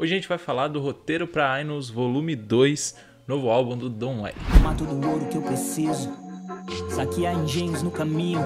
Hoje a gente vai falar do roteiro para Ainos Volume 2, novo álbum do Don Lay. ouro que eu preciso, saquear engenhos no caminho,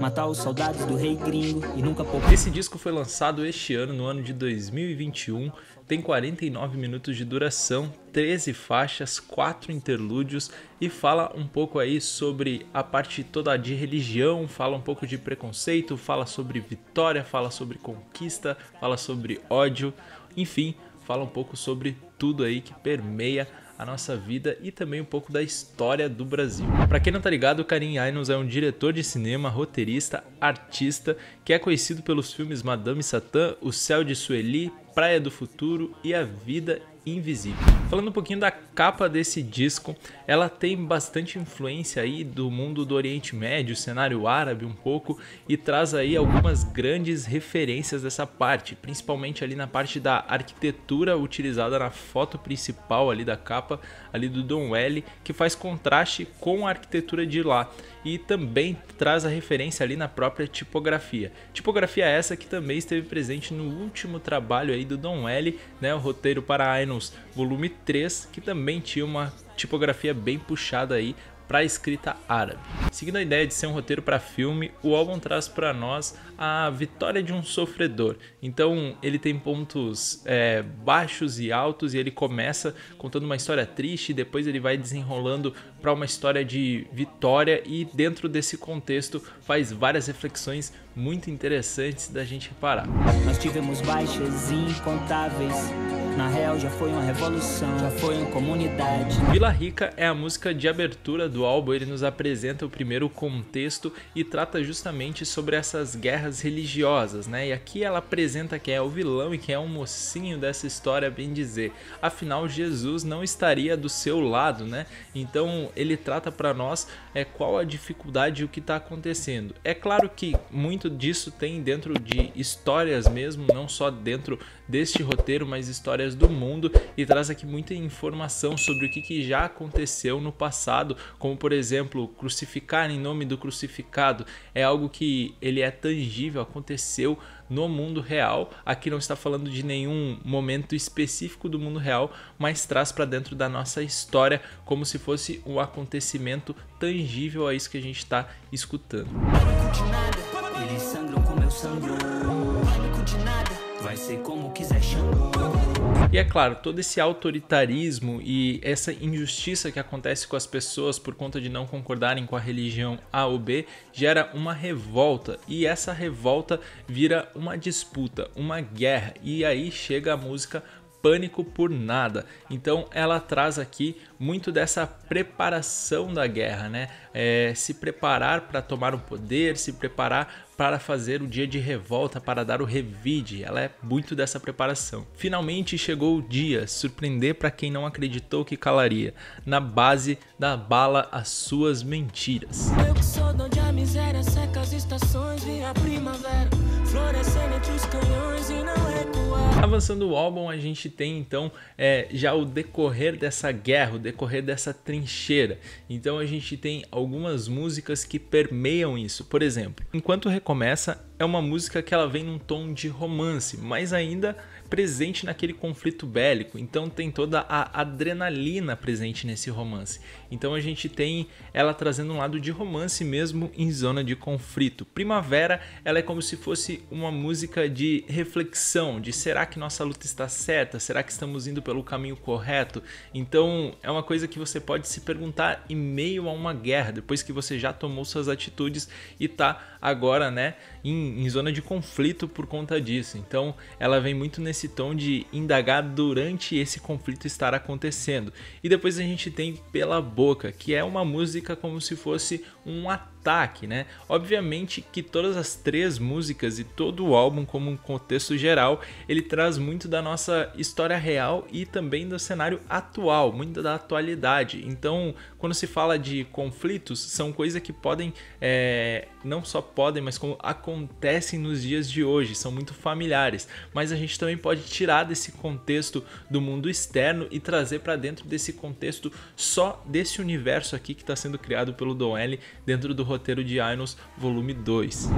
matar os soldados do rei gringo e nunca poupar. Esse disco foi lançado este ano, no ano de 2021, tem 49 minutos de duração, 13 faixas, 4 interlúdios e fala um pouco aí sobre a parte toda de religião, fala um pouco de preconceito, fala sobre vitória, fala sobre conquista, fala sobre ódio. Enfim, fala um pouco sobre tudo aí que permeia a nossa vida e também um pouco da história do Brasil. Para quem não tá ligado, o Karim Ainus é um diretor de cinema, roteirista, artista, que é conhecido pelos filmes Madame Satã, O Céu de Sueli, Praia do Futuro e A Vida invisível. Falando um pouquinho da capa desse disco, ela tem bastante influência aí do mundo do Oriente Médio, cenário árabe um pouco, e traz aí algumas grandes referências dessa parte, principalmente ali na parte da arquitetura utilizada na foto principal ali da capa, ali do Don L, que faz contraste com a arquitetura de lá, e também traz a referência ali na própria tipografia. Tipografia essa que também esteve presente no último trabalho aí do Don L, né, o roteiro para a volume 3, que também tinha uma tipografia bem puxada aí para escrita árabe. Seguindo a ideia de ser um roteiro para filme, o álbum traz para nós a vitória de um sofredor. Então ele tem pontos é, baixos e altos e ele começa contando uma história triste, e depois ele vai desenrolando para uma história de vitória e dentro desse contexto faz várias reflexões muito interessantes da gente reparar. Nós tivemos baixas incontáveis na real, já foi uma revolução, já foi uma comunidade. Vila Rica é a música de abertura do álbum. Ele nos apresenta o primeiro contexto e trata justamente sobre essas guerras religiosas, né? E aqui ela apresenta quem é o vilão e quem é o mocinho dessa história, bem dizer. Afinal, Jesus não estaria do seu lado, né? Então ele trata para nós é qual a dificuldade e o que está acontecendo. É claro que muito disso tem dentro de histórias mesmo, não só dentro deste roteiro, mais histórias do mundo e traz aqui muita informação sobre o que, que já aconteceu no passado, como por exemplo, crucificar em nome do crucificado. É algo que ele é tangível, aconteceu no mundo real. Aqui não está falando de nenhum momento específico do mundo real, mas traz para dentro da nossa história como se fosse um acontecimento tangível a é isso que a gente está escutando. Eles sangram como eu sangro vai ser como quiser chamar. E é claro, todo esse autoritarismo e essa injustiça que acontece com as pessoas por conta de não concordarem com a religião A ou B gera uma revolta e essa revolta vira uma disputa, uma guerra e aí chega a música pânico por nada. Então ela traz aqui muito dessa preparação da guerra, né? É, se preparar para tomar o poder, se preparar para fazer o dia de revolta para dar o revide, ela é muito dessa preparação. Finalmente chegou o dia, surpreender para quem não acreditou que calaria, na base da bala as suas mentiras. Eu que sou de onde a miséria seca as estações, vira primavera, Avançando o álbum, a gente tem então é, já o decorrer dessa guerra, o decorrer dessa trincheira. Então a gente tem algumas músicas que permeiam isso. Por exemplo, enquanto começa é uma música que ela vem num tom de romance, mas ainda presente naquele conflito bélico. Então tem toda a adrenalina presente nesse romance. Então a gente tem ela trazendo um lado de romance mesmo em zona de conflito. Primavera, ela é como se fosse uma música de reflexão, de será que nossa luta está certa? Será que estamos indo pelo caminho correto? Então é uma coisa que você pode se perguntar em meio a uma guerra, depois que você já tomou suas atitudes e está agora, né, em, em, zona de conflito por conta disso. Então, ela vem muito nesse tom de indagar durante esse conflito estar acontecendo. E depois a gente tem Pela Boca, que é uma música como se fosse um ataque, né? Obviamente que todas as três músicas e todo o álbum, como um contexto geral, ele traz muito da nossa história real e também do cenário atual, muito da atualidade. Então, quando se fala de conflitos, são coisas que podem, é, não só podem, mas como acontecem acontecem nos dias de hoje, são muito familiares, mas a gente também pode tirar desse contexto do mundo externo e trazer para dentro desse contexto só desse universo aqui que está sendo criado pelo Don L dentro do roteiro de Inos Volume 2.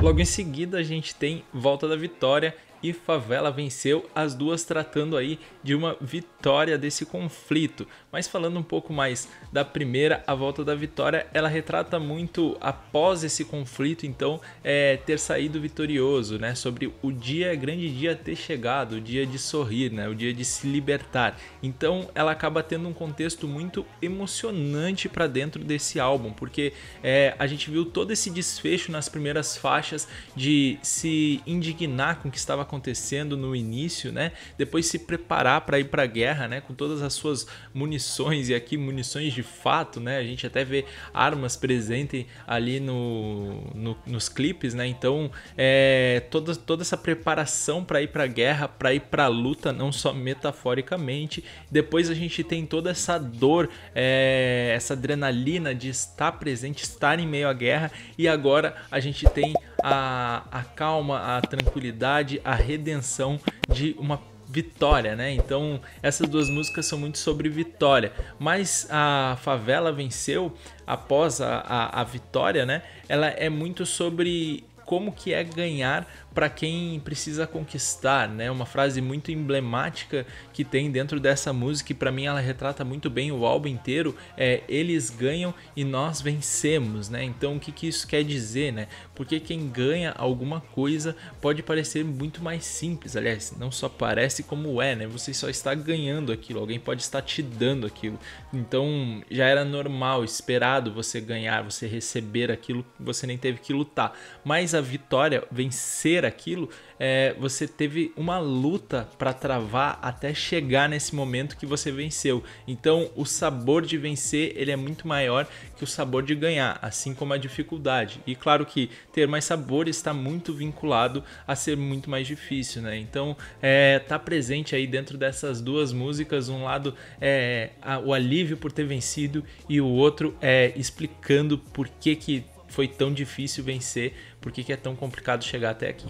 Logo em seguida a gente tem Volta da Vitória e Favela venceu, as duas tratando aí de uma vitória desse conflito. Mas falando um pouco mais da primeira, a volta da vitória, ela retrata muito após esse conflito, então, é, ter saído vitorioso, né? Sobre o dia, é grande dia ter chegado, o dia de sorrir, né? O dia de se libertar. Então, ela acaba tendo um contexto muito emocionante para dentro desse álbum, porque é, a gente viu todo esse desfecho nas primeiras faixas de se indignar com o que estava acontecendo no início, né? Depois se preparar para ir para a guerra, né? Com todas as suas munições e aqui munições de fato, né? A gente até vê armas presentes ali no, no, nos clipes, né? Então, é, toda, toda essa preparação para ir para a guerra, para ir para a luta, não só metaforicamente. Depois a gente tem toda essa dor, é, essa adrenalina de estar presente, estar em meio à guerra. E agora a gente tem a, a calma, a tranquilidade, a redenção de uma vitória, né? Então essas duas músicas são muito sobre vitória. Mas a favela venceu após a, a, a vitória, né? Ela é muito sobre como que é ganhar para quem precisa conquistar, né? Uma frase muito emblemática que tem dentro dessa música e para mim ela retrata muito bem o álbum inteiro, é eles ganham e nós vencemos, né? Então o que, que isso quer dizer, né? porque quem ganha alguma coisa pode parecer muito mais simples. Aliás, não só parece como é, né? Você só está ganhando aquilo, alguém pode estar te dando aquilo. Então já era normal, esperado você ganhar, você receber aquilo, você nem teve que lutar. Mas a vitória, vencer aquilo, é, você teve uma luta para travar até chegar nesse momento que você venceu. Então o sabor de vencer ele é muito maior que o sabor de ganhar, assim como a dificuldade. E claro que ter mais sabor está muito vinculado a ser muito mais difícil, né? Então, é, tá presente aí dentro dessas duas músicas, um lado é a, o alívio por ter vencido e o outro é explicando por que que foi tão difícil vencer por que, que é tão complicado chegar até aqui.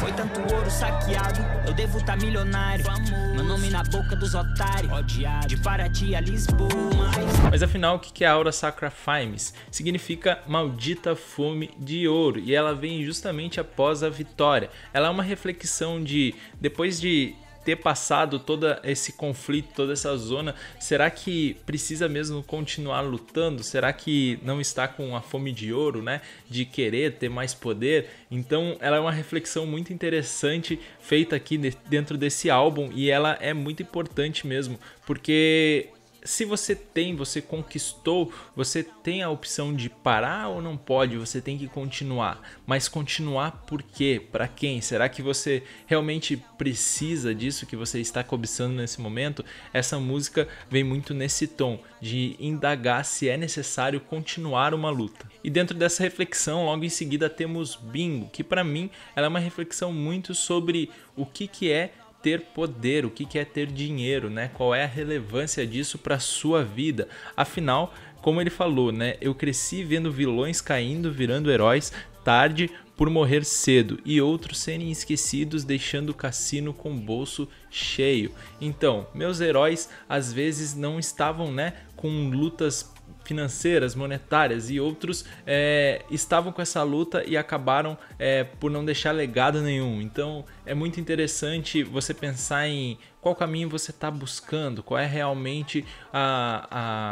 Foi tanto ouro saqueado, eu devo tá milionário. Vamos. Meu nome na boca dos otários, odiado. De Paraty a Lisboa. Mas... mas afinal, o que, que é a aura sacra fames? Significa maldita fome de ouro. E ela vem justamente após a vitória. Ela é uma reflexão de, depois de ter passado todo esse conflito, toda essa zona, será que precisa mesmo continuar lutando? Será que não está com a fome de ouro, né? De querer ter mais poder? Então, ela é uma reflexão muito interessante feita aqui dentro desse álbum e ela é muito importante mesmo, porque se você tem, você conquistou, você tem a opção de parar ou não pode, você tem que continuar. Mas continuar por quê? Para quem? Será que você realmente precisa disso que você está cobiçando nesse momento? Essa música vem muito nesse tom de indagar se é necessário continuar uma luta. E dentro dessa reflexão, logo em seguida temos Bingo, que para mim ela é uma reflexão muito sobre o que que é ter poder, o que é ter dinheiro, né? Qual é a relevância disso para sua vida? Afinal, como ele falou, né? Eu cresci vendo vilões caindo, virando heróis tarde por morrer cedo e outros serem esquecidos, deixando o cassino com o bolso cheio. Então, meus heróis às vezes não estavam, né, com lutas financeiras, monetárias e outros é, estavam com essa luta e acabaram é, por não deixar legado nenhum. Então é muito interessante você pensar em qual caminho você está buscando, qual é realmente a,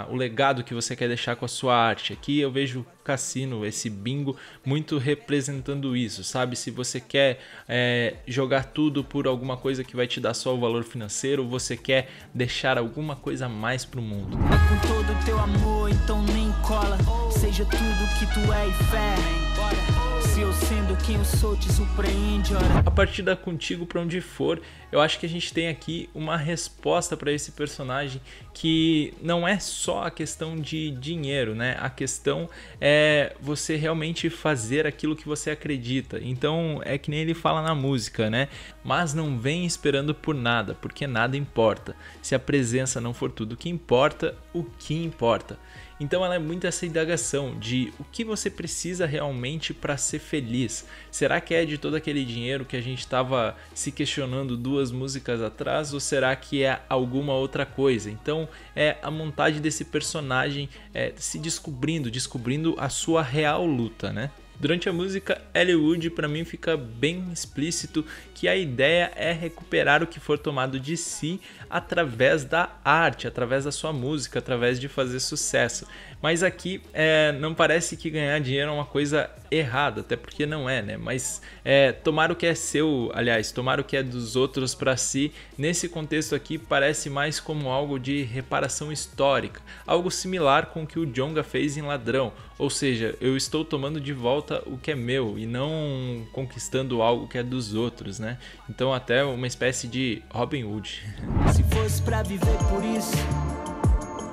a, o legado que você quer deixar com a sua arte. Aqui eu vejo o cassino, esse bingo, muito representando isso, sabe? Se você quer é, jogar tudo por alguma coisa que vai te dar só o valor financeiro, você quer deixar alguma coisa a mais pro mundo. É com todo o teu amor, então nem cola, seja tudo que tu é e fé. Bora. Se eu sendo quem eu sou te surpreende, ora. A partida contigo para onde for, eu acho que a gente tem aqui uma resposta para esse personagem que não é só a questão de dinheiro, né? A questão é você realmente fazer aquilo que você acredita. Então é que nem ele fala na música, né? Mas não vem esperando por nada, porque nada importa. Se a presença não for tudo que importa, o que importa? Então ela é muito essa indagação de o que você precisa realmente para ser feliz. Será que é de todo aquele dinheiro que a gente estava se questionando duas músicas atrás ou será que é alguma outra coisa? Então é a montagem desse personagem é, se descobrindo, descobrindo a sua real luta, né? Durante a música Hollywood, para mim fica bem explícito que a ideia é recuperar o que for tomado de si através da arte, através da sua música, através de fazer sucesso. Mas aqui é, não parece que ganhar dinheiro é uma coisa errada, até porque não é, né? Mas é, tomar o que é seu, aliás, tomar o que é dos outros para si, nesse contexto aqui parece mais como algo de reparação histórica, algo similar com o que o Jonga fez em Ladrão, ou seja, eu estou tomando de volta volta o que é meu e não conquistando algo que é dos outros, né? Então até uma espécie de Robin Hood. Se fosse para viver por isso,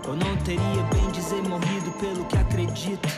eu não teria bem dizer morrido pelo que acredito.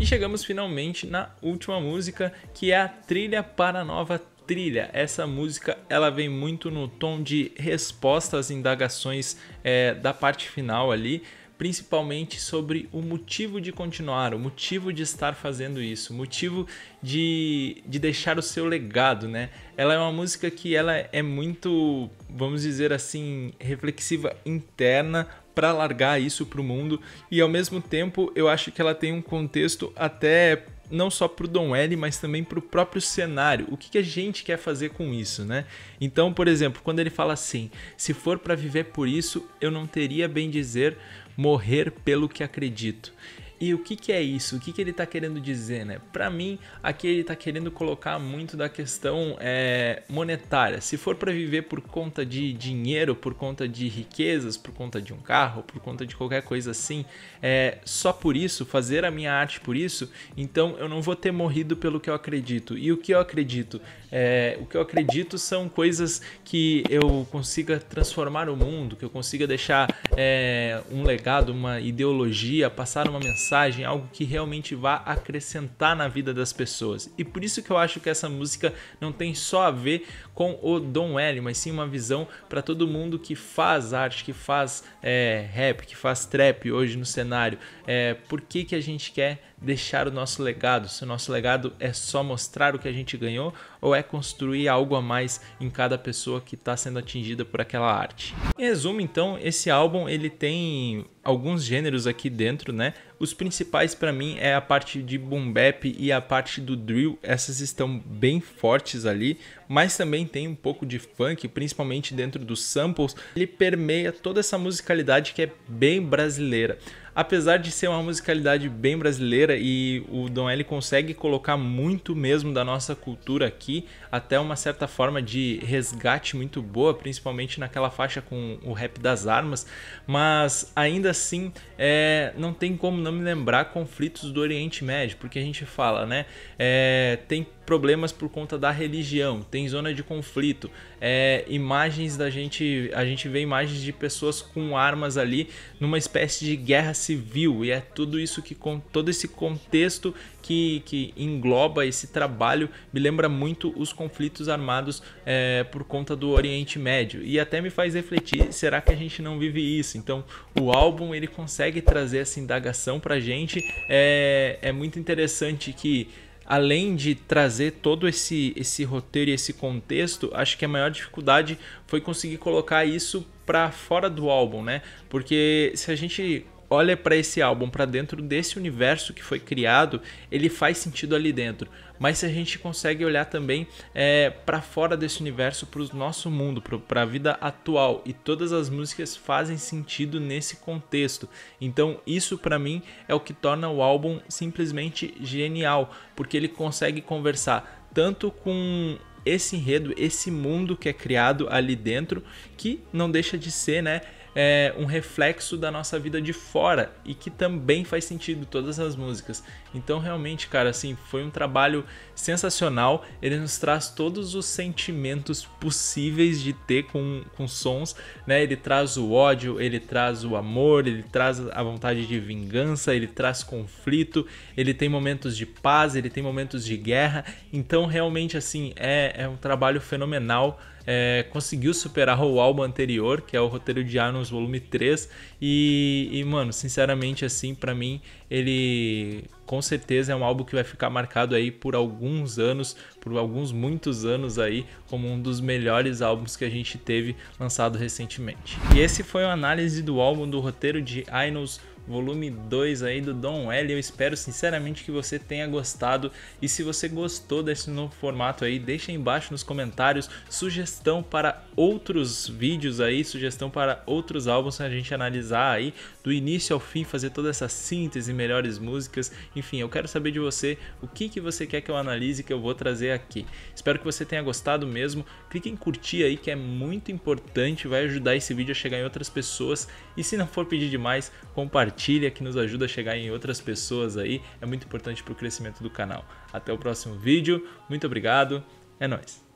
E chegamos finalmente na última música, que é a trilha para a nova trilha. Essa música ela vem muito no tom de resposta às indagações é, da parte final ali, principalmente sobre o motivo de continuar, o motivo de estar fazendo isso, o motivo de, de deixar o seu legado, né? Ela é uma música que ela é muito, vamos dizer assim, reflexiva interna para largar isso para o mundo e ao mesmo tempo eu acho que ela tem um contexto até não só para o Don L, mas também para o próprio cenário. O que, que, a gente quer fazer com isso, né? Então, por exemplo, quando ele fala assim: se for para viver por isso, eu não teria bem dizer morrer pelo que acredito. E o que, que é isso? O que, que ele está querendo dizer, né? Para mim, aqui ele está querendo colocar muito da questão é, monetária. Se for para viver por conta de dinheiro, por conta de riquezas, por conta de um carro, por conta de qualquer coisa assim, é, só por isso, fazer a minha arte por isso, então eu não vou ter morrido pelo que eu acredito. E o que eu acredito? É, o que eu acredito são coisas que eu consiga transformar o mundo, que eu consiga deixar é, um legado, uma ideologia, passar uma mensagem mensagem, algo que realmente vá acrescentar na vida das pessoas. E por isso que eu acho que essa música não tem só a ver com o Don L, mas sim uma visão para todo mundo que faz arte, que faz é, rap, que faz trap hoje no cenário. É, por que, que a gente quer deixar o nosso legado? Se o nosso legado é só mostrar o que a gente ganhou ou é construir algo a mais em cada pessoa que está sendo atingida por aquela arte. Em resumo, então, esse álbum ele tem alguns gêneros aqui dentro, né? Os principais para mim é a parte de boom bap e a parte do drill. Essas estão bem fortes ali, mas também tem um pouco de funk, principalmente dentro dos samples. Ele permeia toda essa musicalidade que é bem brasileira. Apesar de ser uma musicalidade bem brasileira e o Don L consegue colocar muito mesmo da nossa cultura aqui, até uma certa forma de resgate muito boa, principalmente naquela faixa com o rap das armas, mas ainda assim é, não tem como não me lembrar conflitos do Oriente Médio, porque a gente fala, né? É, tem problemas por conta da religião, tem zona de conflito, é, imagens da gente, a gente vê imagens de pessoas com armas ali numa espécie de guerra civil e é tudo isso que com todo esse contexto que, que engloba esse trabalho me lembra muito os conflitos armados é, por conta do Oriente Médio e até me faz refletir, será que a gente não vive isso? Então o álbum ele consegue trazer essa indagação pra gente, é, é muito interessante que além de trazer todo esse, esse roteiro e esse contexto, acho que a maior dificuldade foi conseguir colocar isso para fora do álbum, né? Porque se a gente olha para esse álbum, para dentro desse universo que foi criado, ele faz sentido ali dentro. Mas se a gente consegue olhar também é, para fora desse universo, para o nosso mundo, para a vida atual, e todas as músicas fazem sentido nesse contexto. Então, isso para mim é o que torna o álbum simplesmente genial, porque ele consegue conversar tanto com esse enredo, esse mundo que é criado ali dentro, que não deixa de ser, né? é, um reflexo da nossa vida de fora e que também faz sentido todas as músicas. Então realmente, cara, assim, foi um trabalho sensacional. Ele nos traz todos os sentimentos possíveis de ter com, com sons, né? Ele traz o ódio, ele traz o amor, ele traz a vontade de vingança, ele traz conflito, ele tem momentos de paz, ele tem momentos de guerra. Então realmente assim, é, é um trabalho fenomenal é, conseguiu superar o álbum anterior, que é o roteiro de anos volume 3. E, e mano, sinceramente, assim, para mim, ele com certeza é um álbum que vai ficar marcado aí por alguns anos, por alguns muitos anos aí, como um dos melhores álbuns que a gente teve lançado recentemente. E esse foi a análise do álbum do roteiro de anos volume 2 aí do Don L. Eu espero sinceramente que você tenha gostado. E se você gostou desse novo formato aí, deixa aí embaixo nos comentários sugestão para outros vídeos aí, sugestão para outros álbuns a gente analisar aí do início ao fim, fazer toda essa síntese, melhores músicas. Enfim, eu quero saber de você o que, que você quer que eu analise que eu vou trazer aqui. Espero que você tenha gostado mesmo. Clique em curtir aí que é muito importante, vai ajudar esse vídeo a chegar em outras pessoas e se não for pedir demais, compartilha que nos ajuda a chegar em outras pessoas aí. É muito importante para o crescimento do canal. Até o próximo vídeo. Muito obrigado. É nóis.